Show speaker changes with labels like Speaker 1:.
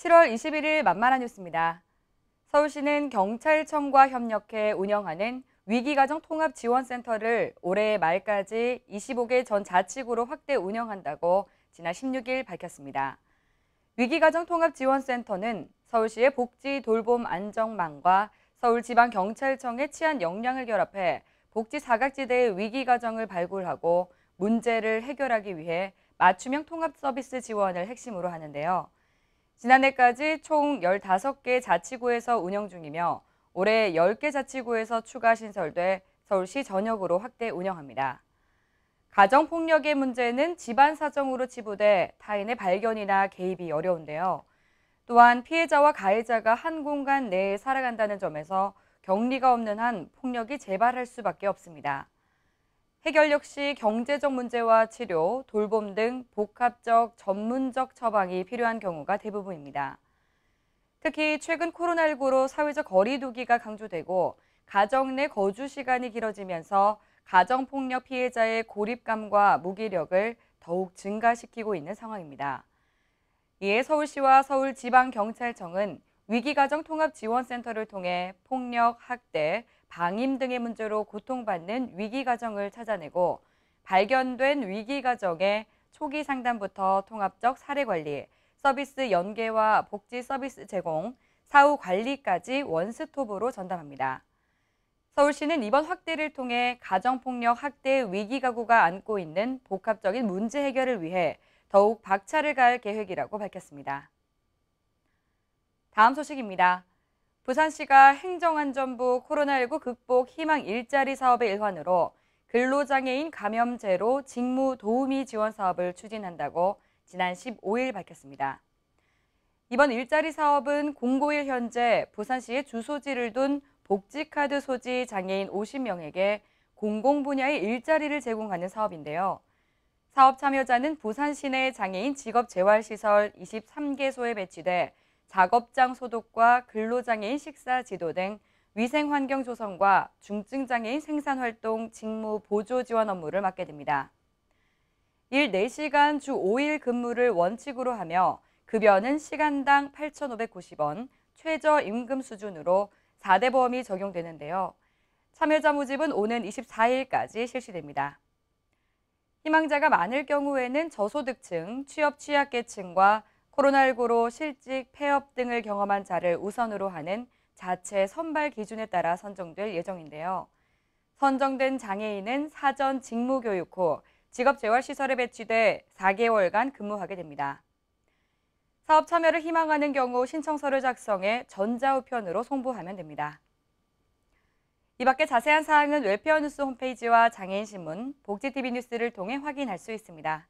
Speaker 1: 7월 21일 만만한 뉴스입니다. 서울시는 경찰청과 협력해 운영하는 위기가정 통합 지원센터를 올해 말까지 25개 전 자치구로 확대 운영한다고 지난 16일 밝혔습니다. 위기가정 통합 지원센터는 서울시의 복지 돌봄 안정망과 서울지방경찰청의 치안 역량을 결합해 복지 사각지대의 위기가정을 발굴하고 문제를 해결하기 위해 맞춤형 통합 서비스 지원을 핵심으로 하는데요. 지난해까지 총 15개 자치구에서 운영 중이며 올해 10개 자치구에서 추가 신설돼 서울시 전역으로 확대 운영합니다. 가정폭력의 문제는 집안 사정으로 치부돼 타인의 발견이나 개입이 어려운데요. 또한 피해자와 가해자가 한 공간 내에 살아간다는 점에서 격리가 없는 한 폭력이 재발할 수밖에 없습니다. 해결 역시 경제적 문제와 치료, 돌봄 등 복합적 전문적 처방이 필요한 경우가 대부분입니다. 특히 최근 코로나19로 사회적 거리두기가 강조되고 가정 내 거주 시간이 길어지면서 가정폭력 피해자의 고립감과 무기력을 더욱 증가시키고 있는 상황입니다. 이에 서울시와 서울지방경찰청은 위기가정 통합지원센터를 통해 폭력, 학대, 방임 등의 문제로 고통받는 위기가정을 찾아내고 발견된 위기가정의 초기 상담부터 통합적 사례관리, 서비스 연계와 복지 서비스 제공, 사후 관리까지 원스톱으로 전담합니다. 서울시는 이번 확대를 통해 가정폭력 학대 위기 가구가 안고 있는 복합적인 문제 해결을 위해 더욱 박차를 가할 계획이라고 밝혔습니다. 다음 소식입니다. 부산시가 행정안전부 코로나19 극복 희망 일자리 사업의 일환으로 근로장애인 감염제로 직무 도우미 지원 사업을 추진한다고 지난 15일 밝혔습니다. 이번 일자리 사업은 0고일 현재 부산시에 주소지를 둔 복지카드 소지 장애인 50명에게 공공 분야의 일자리를 제공하는 사업인데요. 사업 참여자는 부산시내 장애인 직업재활시설 23개소에 배치돼 작업장 소독과 근로장애인 식사 지도 등 위생 환경 조성과 중증 장애인 생산 활동 직무 보조 지원 업무를 맡게 됩니다. 일 4시간 주 5일 근무를 원칙으로 하며 급여는 시간당 8,590원, 최저 임금 수준으로 4대 보험이 적용되는데요. 참여자 모집은 오는 24일까지 실시됩니다. 희망자가 많을 경우에는 저소득층, 취업 취약계층과 코로나19로 실직, 폐업 등을 경험한 자를 우선으로 하는 자체 선발 기준에 따라 선정될 예정인데요. 선정된 장애인은 사전 직무 교육 후 직업재활시설에 배치돼 4개월간 근무하게 됩니다. 사업 참여를 희망하는 경우 신청서를 작성해 전자우편으로 송부하면 됩니다. 이 밖에 자세한 사항은 웰페어 뉴스 홈페이지와 장애인신문, 복지TV 뉴스를 통해 확인할 수 있습니다.